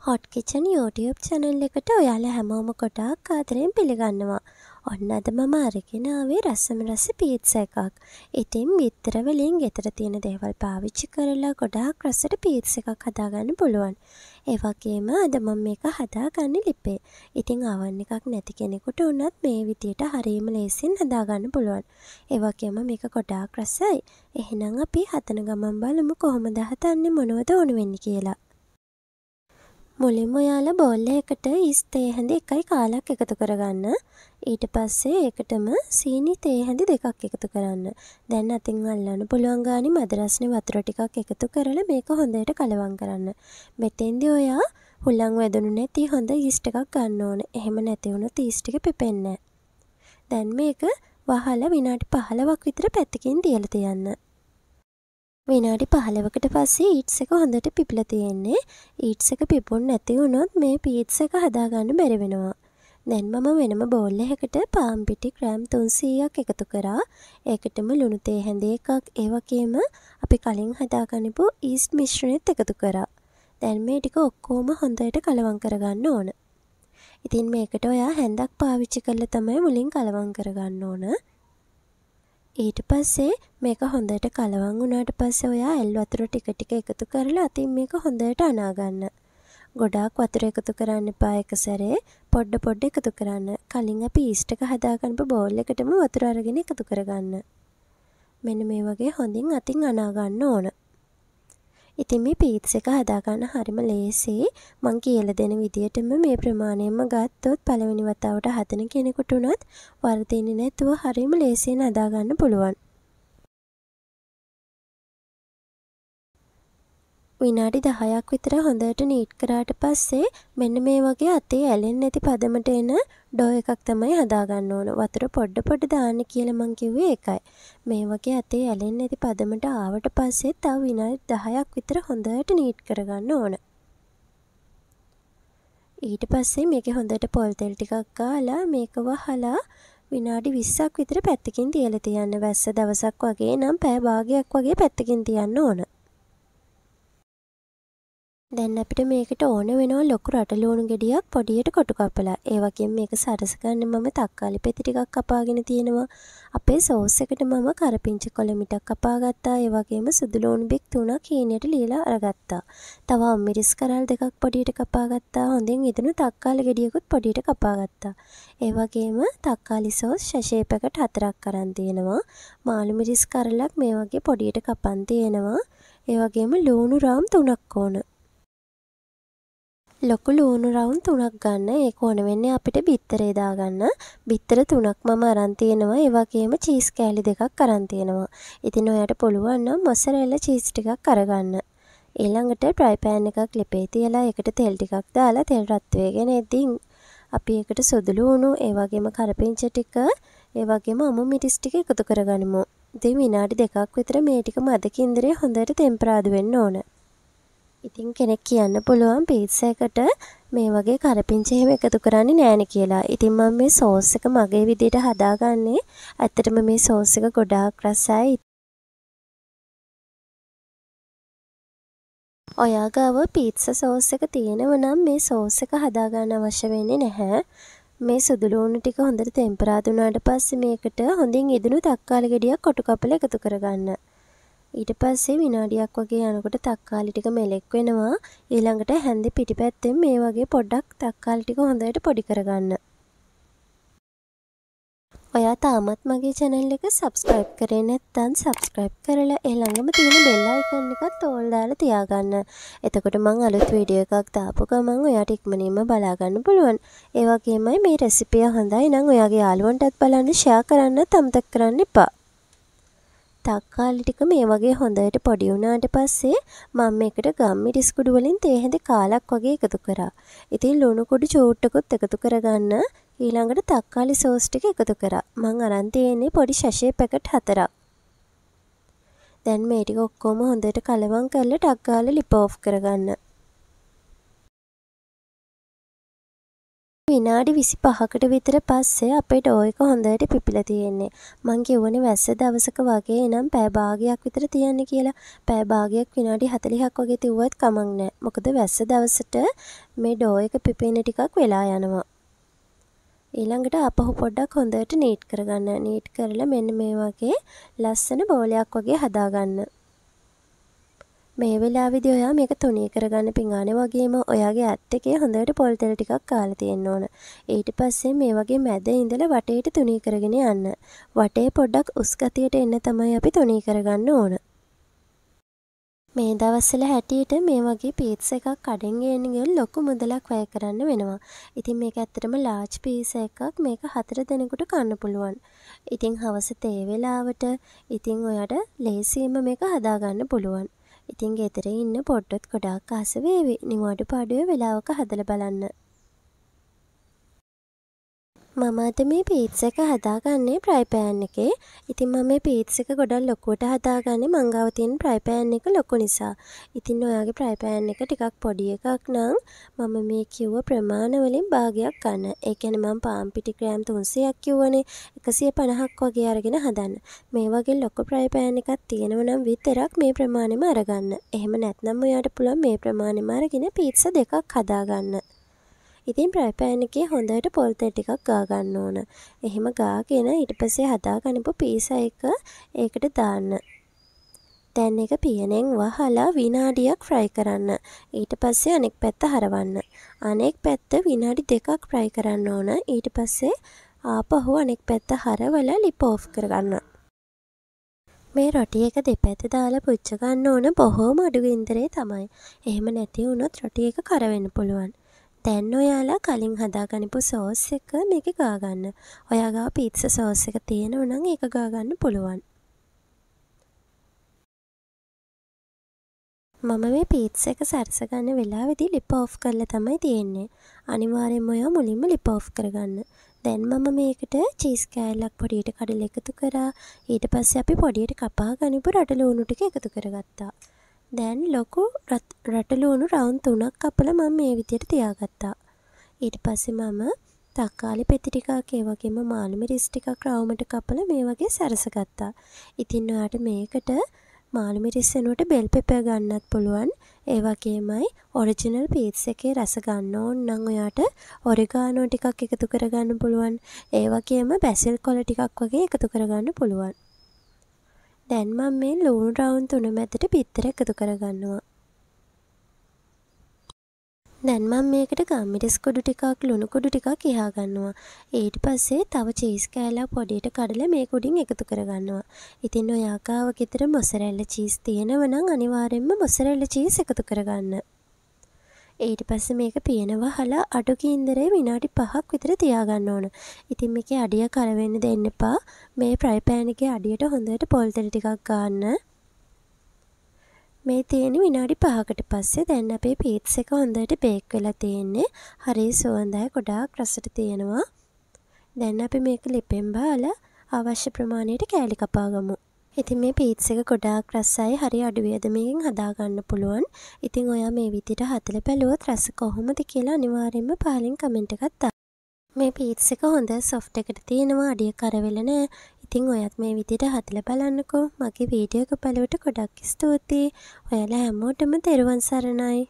Hot kitchen YouTube channel එකට ඔයාල හැමෝම කොටාක් ආදරයෙන් පිළිගන්නවා. ඔන්න අද මම අරගෙන ආවේ රසම රස පීත්සා එකක්. ඉතින් බිත්තර වලින් ගෙදර තියෙන දේවල් පාවිච්චි කරලා ගොඩාක් රසට පීත්ස එකක් හදාගන්න පුළුවන්. ඒ වගේම අද මම මේක හදාගන්න ලිපේ. ඉතින් අවන් එකක් නැති කෙනෙකුට උනත් මේ විදියට හරියම ලේසියෙන් හදාගන්න පුළුවන්. ඒ වගේම මේක ගොඩාක් රසයි. එහෙනම් අපි හදන ගමන් බලමු කොහොමද හදන්නේ මොනවද ඕන වෙන්නේ කියලා. මුලින්ම ඔයාලා බෝල් එකකට ඉස්තේ හැඳි එකයි කාලක් එකතු කරගන්න. ඊට පස්සේ ඒකටම සීනි තේ හැඳි දෙකක් එකතු කරන්න. දැන් අතින් අල්ලන්න පුළුවන් ගානේ මද රසනේ වතුර ටිකක් එකතු කරලා මේක හොඳට කලවම් කරන්න. මෙතෙන්දී ඔයා හුලං වැදුණු නැති හොඳ ඊස්ට් එකක් ගන්න ඕන. එහෙම නැති වුණොත් ඊස්ට් එක පෙපෙන්නේ නැහැ. දැන් මේක වහලා විනාඩි 15ක් විතර පැත්තකින් තියලා තියන්න. විනාඩි පහලවකට පස්සේ ඊට්ස් එක හොඳට පිපිල තියෙන්නේ ඊට්ස් එක පිපුන් නැති වුණොත් මේ පීට්ස් එක හදාගන්න බැරි වෙනවා දැන් මම වෙනම බෝල් එකකට පාම් පිටි ග්‍රෑම් 300ක් එකතු කරා ඒකටම ලුණු තේ හැඳ එකක් ඒ වගේම අපි කලින් හදාගනිපු ඊස්ට් මිශ්‍රණයත් එකතු කරා දැන් මේ ටික ඔක්කොම හොඳට කලවම් කරගන්න ඕන ඉතින් මේකට ඔයා හැන්දක් පාවිච්චි කරලා තමයි මුලින් කලවම් කරගන්න ඕන ඊට පස්සේ මේක හොඳට කලවං වුණාට පස්සේ ඔයා ඇල් වතුර ටික ටික එකතු කරලා අතින් මේක හොඳට අනා ගන්න. ගොඩාක් වතුර එකතු කරන්න එපා එක සැරේ. පොඩ පොඩ එකතු කරන්න. කලින් අපි ඊස්ට් එක හදාගන්නපු බෝල් එකටම වතුර අරගෙන එකතු කරගන්න. මෙන්න මේ වගේ හොඳින් අතින් අනා ගන්න ඕන. ඉතින් මේ පීට්ස් එක හදාගන්න හරිම ලේසියි. මං කියලා දෙන විදියටම මේ ප්‍රමාණයම ගත්තොත් පළවෙනි වතාවට හදන කෙනෙකුට උනත් වර්ධින්නේ නැතුව හරිම ලේසියෙන් හදාගන්න පුළුවන්. විනාඩි 10ක් විතර හොඳට නීට් කරාට පස්සේ මෙන්න මේ වගේ අතේ ඇලෙන්නේ නැති පදමට එන ඩෝ එකක් තමයි හදාගන්න ඕන. වතුර පොඩ පොඩ දාන්න කියලා මං කිව්වේ ඒකයි. මේ වගේ අතේ ඇලෙන්නේ නැති පදමට ආවට පස්සේ තව විනාඩි 10ක් විතර හොඳට නීට් කරගන්න ඕන. ඊට පස්සේ මේක හොඳට පොල් තෙල් ටිකක් ගාලා මේක වහලා විනාඩි 20ක් විතර පැත්තකින් තියලා තියන්න වැස්ස දවසක් වගේ නම් පැය භාගයක් වගේ පැත්තකින් තියන්න ඕන. දැන් අපිට මේකට ඕන වෙනවා ලොකු රටලුණු ගෙඩියක් පොඩියට කොටු කපලා. ඒ වගේම මේක සරස ගන්න මම තක්කාලි පෙති ටිකක් කපාගෙන තියෙනවා. අපේ සෝස් එකට මම කරපිංච කොළ මිටක් කපාගත්තා. ඒ වගේම සුදු ලුණු බික් තුනක් හීනියට ලීලා අරගත්තා. තව අම්මිරිස් කරල් දෙකක් පොඩියට කපාගත්තා. හොඳින් ඉදෙනු තක්කාලි ගෙඩියකුත් පොඩියට කපාගත්තා. ඒ වගේම තක්කාලි සෝස් ෂැෂේ පැකට් හතරක් අරන් තියෙනවා. මාළු මිරිස් කරලක් මේ වගේ පොඩියට කපන් තියෙනවා. ඒ වගේම ලුණු රාම් තුනක් ඕන. ලොකු ලූණු රවුන් තුනක් ගන්න ඒක ඕන වෙන්නේ අපිට බිත්තරේ දාගන්න බිත්තර තුනක් මම අරන් තියෙනවා ඒ වගේම චීස් කෑලි දෙකක් අරන් තියෙනවා ඉතින් ඔයාට පුළුවන් නම් මොසරෙල්ලා චීස් ටිකක් අරගන්න ඊළඟට ට්‍රයි පෑන් එකක් ලිපේ තියලා ඒකට තෙල් ටිකක් දාලා තෙල් රත් වෙගෙන ඉතින් අපි ඒකට සුදු ලූණු ඒ වගේම කරපිංච ටික ඒ වගේම අමු මිරිස් ටික එකතු කරගනිමු ඉතින් විනාඩි දෙකක් විතර මේ ටික මද කින්දරේ හොඳට තෙම්පරාදු වෙන්න ඕනේ ඉතින් කෙනෙක් කියන්න පුළුවන් පීට්සා එකට මේ වගේ කරපිංචි එහෙම එකතු කරන්නේ නෑනේ කියලා. ඉතින් මම මේ සෝස් එක මගේ විදිහට හදාගන්නේ. ඇත්තටම මේ සෝස් එක ගොඩාක් රසයි. ඔයා ගාව පීට්සා සෝස් එක තියෙනව නම් මේ සෝස් එක හදාගන්න අවශ්‍ය වෙන්නේ නැහැ. මේ සුදුලූණු ටික හොඳට තෙම්පරාදුනාට පස්සේ මේකට හොඳින් ඉදුණු තක්කාල ගෙඩියක් කොටු කපල එකතු කරගන්න. ඊට පස්සේ විනාඩියක් වගේ යනකොට තක්කාලි ටික මෙලෙක් වෙනවා. ඊළඟට හැන්දේ පිටිපැත්තෙන් මේ වගේ පොඩ්ඩක් තක්කාලි ටික හොඳට පොඩි කරගන්න. ඔයා තාමත් මගේ channel එක subscribe කරේ නැත්නම් subscribe කරලා ඒ ළඟම තියෙන bell icon එකත් all දාලා තියාගන්න. එතකොට මං අලුත් වීඩියෝ එකක් දාපු ගමන් ඔයාට ඉක්මනින්ම බලා ගන්න පුළුවන්. ඒ වගේමයි මේ රෙසිපිය හොඳයි නම් ඔයාගේ යාළුවන්ටත් බලන්න share කරන්න තම්තක් කරන්න එපා. තක්කාලි ටික මේ වගේ හොඳට පොඩි වුණාට පස්සේ මම මේකට ගම්මි ඩිස්කුඩු වලින් තේ හැඳි කාලක් වගේ එකතු කරා. ඉතින් ලුණු කුඩු චූට්ටකුත් එකතු කරගන්න ඊළඟට තක්කාලි සෝස් ටික එකතු කරා. මං අරන් තියෙන්නේ පොඩි සැෂේ පැකට් හතරක්. දැන් මේ ටික ඔක්කොම හොඳට කලවම් කරලා ටක් ගාලා ලිප් ඕෆ් කරගන්න. විනාඩි 25කට විතර පස්සේ අපේ ඩෝ එක හොඳට පිපිලා තියෙන්නේ. මං කිව්වනේ වැස්ස දවසක වගේ එනම් පැය භාගයක් විතර තියන්න කියලා. පැය භාගයක් විනාඩි 40ක් වගේ තියුවත් කමක් නැහැ. මොකද වැස්ස දවසට මේ ඩෝ එක පිපෙන්න ටිකක් වෙලා යනවා. ඊළඟට අපහු පොඩ්ඩක් හොඳට නීට් කරගන්න. නීට් කරලා මෙන්න මේ වගේ ලස්සන බෝලයක් වගේ හදාගන්න. මේ වෙලාවේදී ඔයා මේක තුනී කරගන්න පිඟානේ වගේම ඔයාගේ ඇත් එකේ හොඳට පොල් තෙල් ටිකක් කාලා තියෙන්න ඕන. ඊට පස්සේ මේ වගේ මැද ඉඳලා වටේට තුනී කරගෙන යන්න. වටේ පොඩ්ඩක් උස් ගතියට එන්න තමයි අපි තුනී කරගන්න ඕන. මේ දවස්වල හැටියට මේ වගේ පීස් එකක් කඩෙන් ගේන්න ගියොත් ලොකු මුදලක් වැය කරන්න වෙනවා. ඉතින් මේක ඇත්තටම ලාර්ජ් පීස් එකක් මේක හතර දෙනෙකුට කන්න පුළුවන්. ඉතින් හවස තේ වෙලාවට ඉතින් ඔයාට ලේසියෙන්ම මේක හදාගන්න පුළුවන්. ඉතින් ගෙදර ඉන්න පොඩ්ඩොත් ගොඩාක් ආස වේවි. නිවාඩු පාඩුවේ වෙලාවක හදලා බලන්න. මම අද මේ පීට්ස එක හදාගන්නේ ප්‍රයිපෑන් එකේ. ඉතින් මම මේ පීට්ස එක ගොඩක් ලොකුවට හදාගන්නේ මං ගාව තියෙන ප්‍රයිපෑන් එක ලොකු නිසා. ඉතින් ඔයාගේ ප්‍රයිපෑන් එක ටිකක් පොඩි එකක් නම් මම මේ කිව්ව ප්‍රමාණ වලින් භාගයක් ගන්න. ඒ කියන්නේ මම පාන් පිටි ග්‍රෑම් 300ක් කිව්වනේ 150ක් වගේ අරගෙන හදන්න. මේ වගේ ලොකු ප්‍රයිපෑන් එකක් තියෙනවා නම් විතරක් මේ ප්‍රමාණයම අරගන්න. එහෙම නැත්නම් ඔයාට පුළුවන් මේ ප්‍රමාණයම අරගෙන පීට්ස දෙකක් හදාගන්න. ඉතින් ප්‍රයිපෑන් එකේ හොඳට පොල් තෙල් ටිකක් ගාගන්න ඕන. එහෙම ගාගෙන ඊට පස්සේ හදාගනිපු පීසා එක ඒකට දාන්න. දැන් එක පියනෙන් වහලා විනාඩියක් ෆ්‍රයි කරන්න. ඊට පස්සේ අනෙක් පැත්ත හරවන්න. අනෙක් පැත්ත විනාඩි දෙකක් ෆ්‍රයි කරන්න ඕන. ඊට පස්සේ ආපහු අනෙක් පැත්ත හරවලා ලිප් ඕෆ් කරගන්න. මේ රොටි එක දෙපැත්ත දාලා පුච්ච ගන්න ඕන බොහෝම අඩු වින්දරේ තමයි. එහෙම නැති වුණොත් රොටි එක කර වෙන්න පුළුවන්. දැන් ඔයාලා කලින් හදාගනිපු සෝස් එක මේකේ ගාගන්න. ඔයා ගාව පීට්සා සෝස් එක තියෙනවා නම් ඒක ගාගන්න පුළුවන්. මම මේ පීට්ස් එක සරස ගන්න වෙලාවේදී ලිප් ඕෆ් කරලා තමයි තියෙන්නේ. අනිවාර්යෙන්ම ඔයා මුලින්ම ලිප් ඕෆ් කරගන්න. දැන් මම මේකට චීස් කෑල්ලක් පොඩියට කඩලා එකතු කරා. ඊට පස්සේ අපි පොඩියට කපා ගනිපු රටලූණු ටික එකතු කරගත්තා. දැන් ලොකු රටලුණු රවුන් තුනක් කපලා මම මේ විදියට තියාගත්තා. ඊට පස්සේ මම තක්කාලි පෙති ටිකක් ඒ වගේම මාළුම රිස් ටිකක් රවුමට කපලා මේ වගේ සැරසගත්තා. ඉතින් ඔයාට මේකට මාළුම රිස් වෙනුවට බෙල් පෙපර් ගන්නත් පුළුවන්. ඒ වගේමයි ඔරිජිනල් පීස් එකේ රස ගන්න ඕන නම් ඔයාට ඔරිගානෝ ටිකක් එකතු කරගන්න පුළුවන්. ඒ වගේම බැසිල් කොළ ටිකක් වගේ එකතු කරගන්න පුළුවන්. දැන් මම මේ ලූණු රවුන් තුන මැදට බිත්තර එකතු කරගන්නවා. දැන් මම මේකට ගම්මිරිස් කුඩු ටිකක් ලුණු කුඩු ටිකක් එහා ගන්නවා. ඊට පස්සේ තව චීස් කෑල්ලා පොඩියට කඩලා මේ කුඩින් එකතු කරගන්නවා. ඉතින් ඔයාකාව ගෙදර මොසරැල්ලා චීස් තියෙනව නම් අනිවාර්යයෙන්ම මොසරැල්ලා චීස් එකතු කරගන්න. ඊට පස්සේ මේක පියනවා හලා අඩු කීන්දරේ විනාඩි 5ක් විතර තියාගන්න ඕන. ඉතින් මේකේ අඩිය කර වෙන්න දෙන්න එපා. මේ ෆ්‍රයි පෑන් එකේ අඩියට හොඳට පොල් තෙල් ටිකක් ගන්න. මේ තියෙන විනාඩි 5කට පස්සේ දැන් අපේ පීට්ස් එක හොඳට බේක් වෙලා තියෙන්නේ. හරි සුවඳයි ගොඩාක් රසට තියෙනවා. දැන් අපි මේක ලිපෙන් බාලා අවශ්‍ය ප්‍රමාණයට කෑලි කපාගමු. ඉතින් මේ බීට්ස් එක ගොඩාක් රසයි හරි අඩු වියදමකින් හදාගන්න පුළුවන්. ඉතින් ඔයා මේ විදිහට හදලා බැලුවොත් රස කොහොමද කියලා අනිවාර්යයෙන්ම පහලින් කමෙන්ට් එකක් දාන්න. මේ පීට්ස් එක හොඳ සොෆ්ට් එකට තියෙනවා අඩිය කරවෙල නෑ. ඉතින් ඔයත් මේ විදිට හතල බලන්නකෝ මගේ වීඩියෝක බලවට ගොඩක් ස්තුතියි ඔයාලා හැමෝටම තෙරුවන් සරණයි